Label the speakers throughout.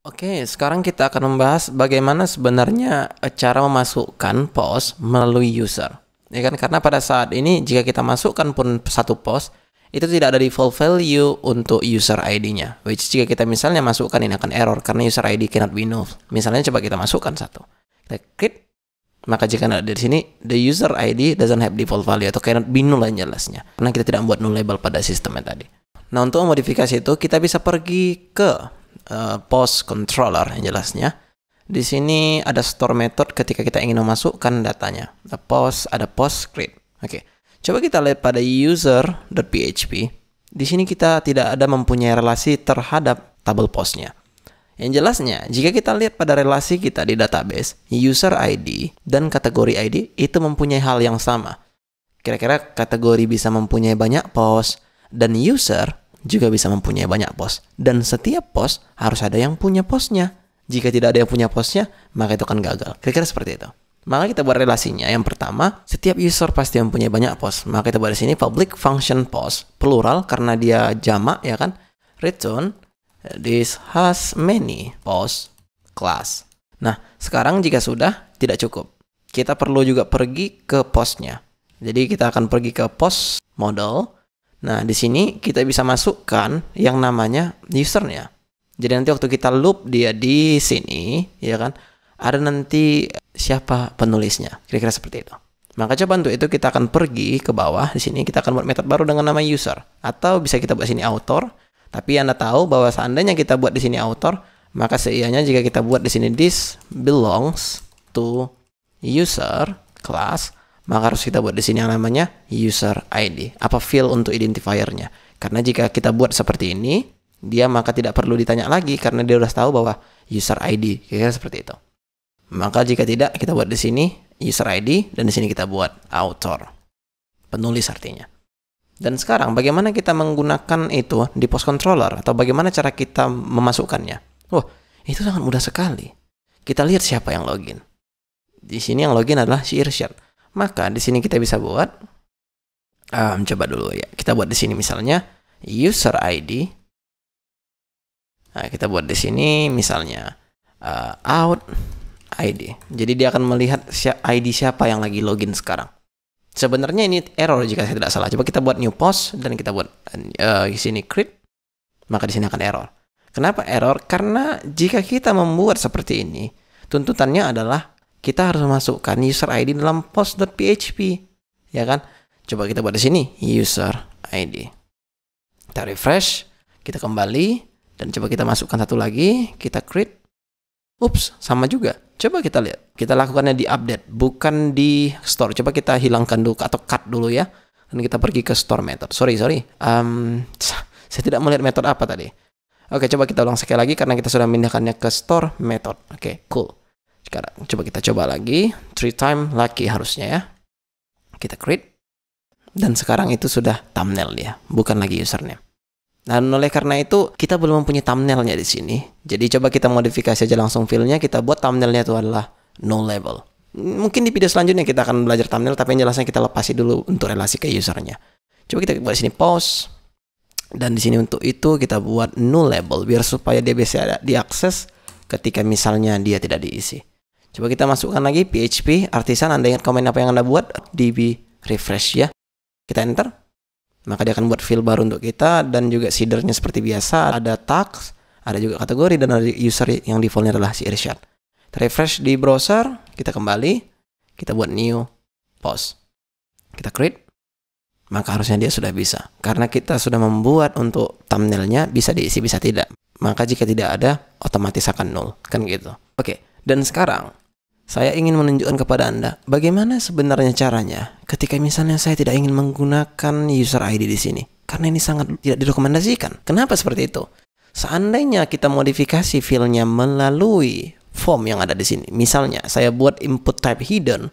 Speaker 1: Oke, sekarang kita akan membahas bagaimana sebenarnya e, cara memasukkan post melalui user. Ya kan? Karena pada saat ini jika kita masukkan pun satu post, itu tidak ada default value untuk user ID-nya. Which jika kita misalnya masukkan ini akan error karena user ID cannot be null. Misalnya coba kita masukkan satu. Kita klik, maka jika ada di sini, the user ID doesn't have default value atau cannot be null yang jelasnya. Karena kita tidak membuat null label pada sistemnya tadi. Nah untuk modifikasi itu kita bisa pergi ke Eh, post controller yang jelasnya. Di sini ada store method ketika kita ingin memasukkan datanya. Ada post, ada post script. Oke. Coba kita lihat pada user.php. Di sini kita tidak ada mempunyai relasi terhadap tabel postnya. Yang jelasnya, jika kita lihat pada relasi kita di database, user ID dan kategori ID itu mempunyai hal yang sama. Kira-kira kategori bisa mempunyai banyak post dan user juga bisa mempunyai banyak pos. Dan setiap pos harus ada yang punya posnya. Jika tidak ada yang punya posnya, maka itu akan gagal. Kira-kira seperti itu. Maka kita buat relasinya. Yang pertama, setiap user pasti mempunyai banyak pos. Maka kita buat di sini public function pos plural karena dia jamak ya kan. Return this has many pos class. Nah, sekarang jika sudah tidak cukup. Kita perlu juga pergi ke posnya. Jadi kita akan pergi ke pos model Nah, di sini kita bisa masukkan yang namanya username. Jadi nanti waktu kita loop dia di sini, ya kan, ada nanti siapa penulisnya. Kira-kira seperti itu. Maka coba untuk itu kita akan pergi ke bawah di sini kita akan buat metode baru dengan nama user atau bisa kita buat sini author. Tapi Anda tahu bahwa seandainya kita buat di sini author, maka seianya jika kita buat di sini this belongs to user class maka harus kita buat di sini yang namanya user ID. Apa field untuk identifiernya? Karena jika kita buat seperti ini, dia maka tidak perlu ditanya lagi karena dia sudah tahu bahwa user ID. Kira-kira seperti itu. Maka jika tidak, kita buat di sini user ID dan di sini kita buat author. Penulis artinya. Dan sekarang bagaimana kita menggunakan itu di post controller atau bagaimana cara kita memasukkannya? Wah, itu sangat mudah sekali. Kita lihat siapa yang login. Di sini yang login adalah si Irsyad. Maka di sini kita bisa buat um, coba dulu ya. Kita buat di sini misalnya user ID. Nah, kita buat di sini misalnya uh, out ID. Jadi dia akan melihat ID siapa yang lagi login sekarang. Sebenarnya ini error jika saya tidak salah. Coba kita buat new post dan kita buat uh, di sini create, maka di sini akan error. Kenapa error? Karena jika kita membuat seperti ini, tuntutannya adalah kita harus masukkan user ID dalam post.php ya kan coba kita buat di sini user ID kita refresh kita kembali dan coba kita masukkan satu lagi kita create ups sama juga coba kita lihat kita lakukannya di update bukan di store coba kita hilangkan dulu atau cut dulu ya dan kita pergi ke store method sorry sorry um, saya tidak melihat metode apa tadi oke coba kita ulang sekali lagi karena kita sudah memindahkannya ke store method oke cool sekarang coba kita coba lagi. Three time lucky harusnya ya. Kita create. Dan sekarang itu sudah thumbnail dia, bukan lagi username. Dan oleh karena itu kita belum mempunyai thumbnailnya di sini. Jadi coba kita modifikasi aja langsung filenya. Kita buat thumbnailnya itu adalah no level Mungkin di video selanjutnya kita akan belajar thumbnail, tapi yang jelasnya kita lepasi dulu untuk relasi ke usernya. Coba kita buat sini pause. Dan di sini untuk itu kita buat no level biar supaya dia bisa diakses ketika misalnya dia tidak diisi. Coba kita masukkan lagi PHP artisan. Anda ingat komen apa yang Anda buat? DB refresh ya. Kita enter. Maka dia akan buat fill baru untuk kita dan juga seedernya seperti biasa. Ada tags, ada juga kategori dan ada user yang defaultnya adalah si Irsyad. Refresh di browser, kita kembali, kita buat new post. Kita create, maka harusnya dia sudah bisa. Karena kita sudah membuat untuk thumbnailnya bisa diisi bisa tidak. Maka jika tidak ada, otomatis akan nol, kan gitu. Oke, dan sekarang saya ingin menunjukkan kepada Anda bagaimana sebenarnya caranya ketika misalnya saya tidak ingin menggunakan user ID di sini. Karena ini sangat tidak direkomendasikan. Kenapa seperti itu? Seandainya kita modifikasi filenya melalui form yang ada di sini. Misalnya saya buat input type hidden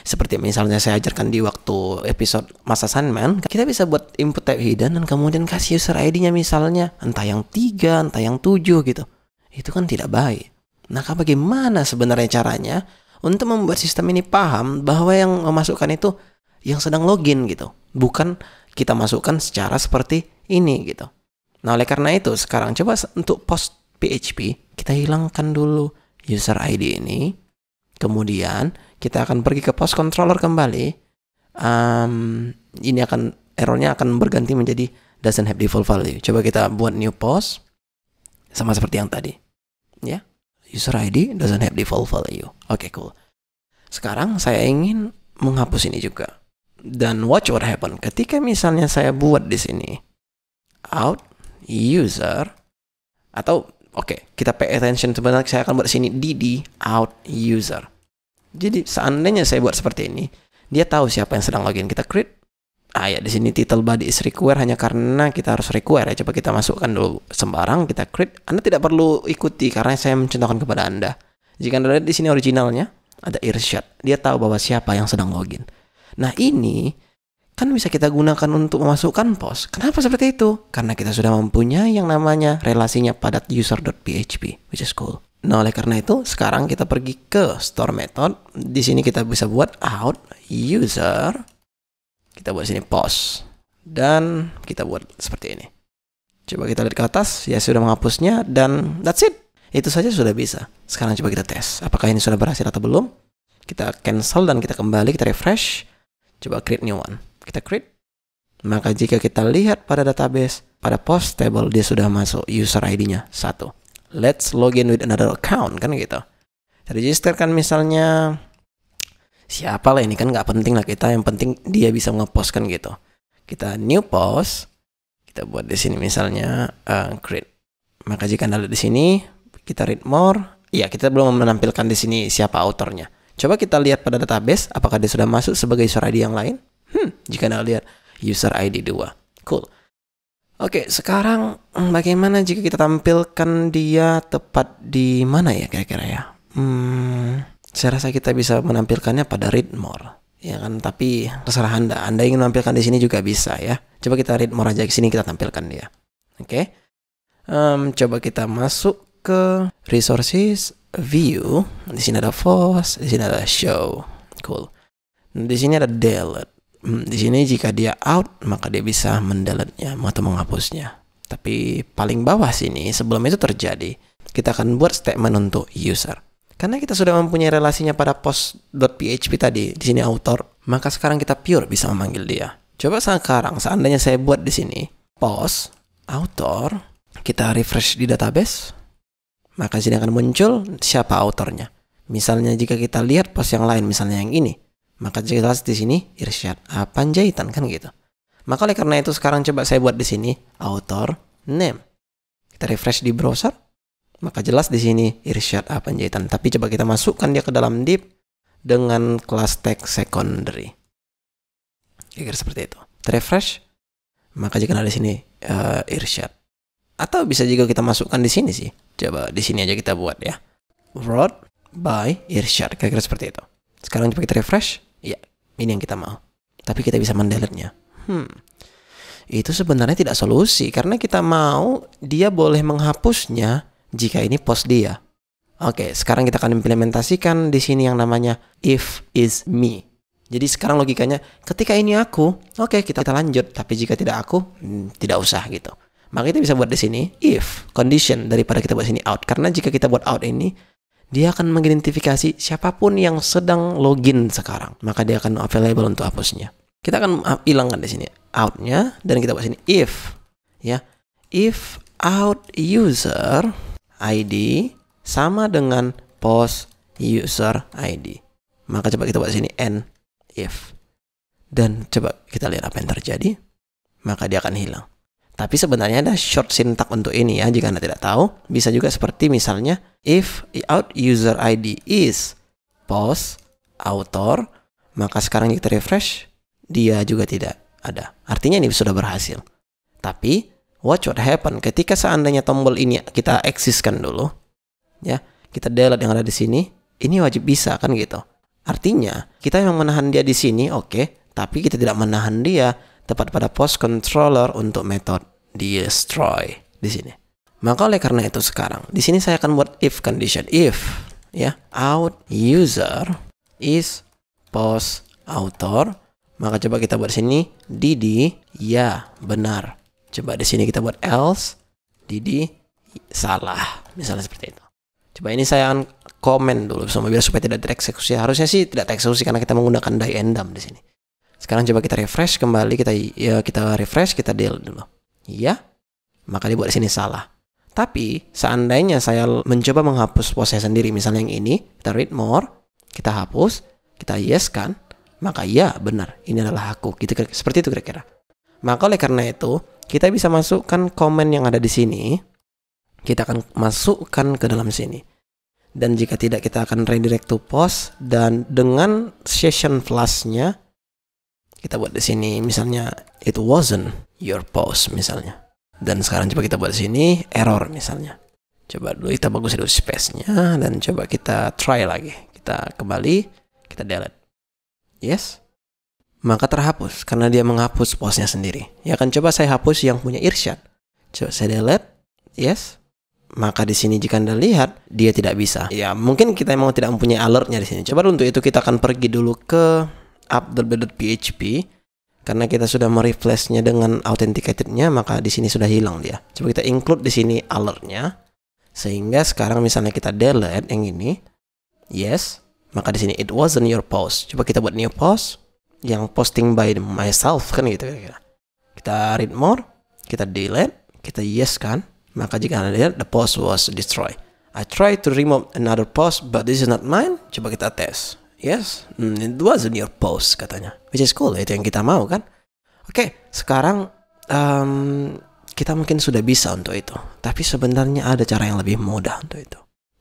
Speaker 1: seperti misalnya saya ajarkan di waktu episode masa Sandman, kita bisa buat input type hidden dan kemudian kasih user ID-nya misalnya entah yang tiga, entah yang tujuh gitu. Itu kan tidak baik. Nah, bagaimana sebenarnya caranya untuk membuat sistem ini paham bahwa yang memasukkan itu yang sedang login gitu, bukan kita masukkan secara seperti ini gitu. Nah, oleh karena itu sekarang coba untuk post PHP kita hilangkan dulu user ID ini. Kemudian kita akan pergi ke post controller kembali. Um, ini akan errornya akan berganti menjadi doesn't have default value. Coba kita buat new post sama seperti yang tadi. Ya user ID doesn't have default value. Oke, okay, cool. Sekarang saya ingin menghapus ini juga. Dan watch what happen. Ketika misalnya saya buat di sini out user atau oke, okay, kita pay attention sebenarnya saya akan buat di sini dd out user. Jadi seandainya saya buat seperti ini, dia tahu siapa yang sedang login. Kita create ah ya di sini title body is required hanya karena kita harus require ya coba kita masukkan dulu sembarang kita create Anda tidak perlu ikuti karena saya mencontohkan kepada Anda jika Anda lihat di sini originalnya ada earshot dia tahu bahwa siapa yang sedang login nah ini kan bisa kita gunakan untuk memasukkan post kenapa seperti itu karena kita sudah mempunyai yang namanya relasinya pada user.php which is cool Nah, oleh karena itu, sekarang kita pergi ke store method. Di sini kita bisa buat out user kita buat sini pause. Dan kita buat seperti ini. Coba kita lihat ke atas, ya sudah menghapusnya dan that's it. Itu saja sudah bisa. Sekarang coba kita tes, apakah ini sudah berhasil atau belum. Kita cancel dan kita kembali, kita refresh. Coba create new one. Kita create. Maka jika kita lihat pada database, pada post table dia sudah masuk user ID-nya satu. Let's login with another account kan gitu. Registerkan misalnya siapa lah ini kan nggak penting lah kita yang penting dia bisa ngepost kan gitu kita new post kita buat di sini misalnya uh, create maka jika anda lihat di sini kita read more ya kita belum menampilkan di sini siapa autornya coba kita lihat pada database apakah dia sudah masuk sebagai user ID yang lain hmm jika anda lihat user ID 2 cool Oke, sekarang hmm, bagaimana jika kita tampilkan dia tepat di mana ya kira-kira ya? Hmm, saya rasa kita bisa menampilkannya pada read more ya kan tapi terserah anda anda ingin menampilkan di sini juga bisa ya coba kita read more aja di sini kita tampilkan dia oke okay? um, coba kita masuk ke resources view di sini ada force di sini ada show cool di sini ada delete hmm, di sini jika dia out maka dia bisa mendeletnya atau menghapusnya tapi paling bawah sini sebelum itu terjadi kita akan buat statement untuk user karena kita sudah mempunyai relasinya pada post.php tadi, di sini author, maka sekarang kita pure bisa memanggil dia. Coba sekarang, seandainya saya buat di sini, post, author, kita refresh di database, maka sini akan muncul siapa autornya. Misalnya jika kita lihat post yang lain, misalnya yang ini, maka jelas di sini Irsyad A. Panjaitan kan gitu. Maka oleh karena itu sekarang coba saya buat di sini author name. Kita refresh di browser, maka jelas di sini irsyad A Panjaitan. Tapi coba kita masukkan dia ke dalam dip dengan kelas tag secondary. kira seperti itu. Refresh, maka jika ada di sini uh, irsyad. Atau bisa juga kita masukkan di sini sih. Coba di sini aja kita buat ya. Road by irsyad. Kira-kira seperti itu. Sekarang coba kita refresh. Ya, ini yang kita mau. Tapi kita bisa mendeletnya. Hmm itu sebenarnya tidak solusi karena kita mau dia boleh menghapusnya jika ini post dia. Oke, sekarang kita akan implementasikan di sini yang namanya if is me. Jadi sekarang logikanya ketika ini aku, oke okay, kita, kita lanjut, tapi jika tidak aku, hmm, tidak usah gitu. Maka kita bisa buat di sini if condition daripada kita buat sini out karena jika kita buat out ini dia akan mengidentifikasi siapapun yang sedang login sekarang, maka dia akan available untuk hapusnya. Kita akan ah, hilangkan di sini outnya dan kita buat sini if ya if out user ID sama dengan post user ID. Maka coba kita buat sini n if. Dan coba kita lihat apa yang terjadi. Maka dia akan hilang. Tapi sebenarnya ada short sintak untuk ini ya jika Anda tidak tahu. Bisa juga seperti misalnya if out user ID is post author maka sekarang kita refresh dia juga tidak ada. Artinya ini sudah berhasil. Tapi Watch what happen ketika seandainya tombol ini kita eksiskan dulu ya kita delete yang ada di sini ini wajib bisa kan gitu artinya kita yang menahan dia di sini oke okay, tapi kita tidak menahan dia tepat pada post controller untuk metode destroy di sini maka oleh karena itu sekarang di sini saya akan buat if condition if ya out user is post author maka coba kita buat sini Didi ya benar Coba di sini kita buat else, Didi salah, misalnya seperti itu. Coba ini saya akan komen dulu sama biar supaya tidak tereksekusi. Harusnya sih tidak tereksekusi karena kita menggunakan die endam di sini. Sekarang coba kita refresh kembali, kita ya, kita refresh, kita deal dulu. Iya. Maka dibuat di sini salah. Tapi seandainya saya mencoba menghapus pos sendiri, misalnya yang ini, kita read more, kita hapus, kita yes kan, maka iya benar, ini adalah aku. Gitu seperti itu kira-kira. Maka oleh karena itu, kita bisa masukkan komen yang ada di sini. Kita akan masukkan ke dalam sini. Dan jika tidak, kita akan redirect to post. Dan dengan session flashnya, kita buat di sini misalnya it wasn't your post misalnya. Dan sekarang coba kita buat di sini error misalnya. Coba dulu kita bagus dulu space-nya dan coba kita try lagi. Kita kembali, kita delete. Yes maka terhapus karena dia menghapus posnya sendiri. Ya kan coba saya hapus yang punya Irsyad. Coba saya delete. Yes. Maka di sini jika Anda lihat dia tidak bisa. Ya, mungkin kita memang tidak mempunyai alertnya di sini. Coba untuk itu kita akan pergi dulu ke php karena kita sudah merefreshnya dengan authenticated-nya maka di sini sudah hilang dia. Coba kita include di sini alertnya sehingga sekarang misalnya kita delete yang ini. Yes, maka di sini it wasn't your post. Coba kita buat new post yang posting by myself kan gitu kira-kira. Kita read more, kita delete, kita yes kan. Maka jika Anda lihat, the post was destroyed. I tried to remove another post, but this is not mine. Coba kita tes. Yes, hmm, it wasn't your post katanya. Which is cool, itu yang kita mau kan. Oke, okay, sekarang um, kita mungkin sudah bisa untuk itu. Tapi sebenarnya ada cara yang lebih mudah untuk itu.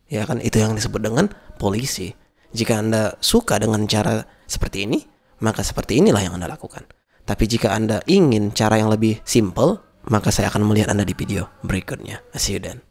Speaker 1: Ya kan, itu yang disebut dengan polisi. Jika Anda suka dengan cara seperti ini, maka seperti inilah yang Anda lakukan. Tapi jika Anda ingin cara yang lebih simple, maka saya akan melihat Anda di video berikutnya. See you then.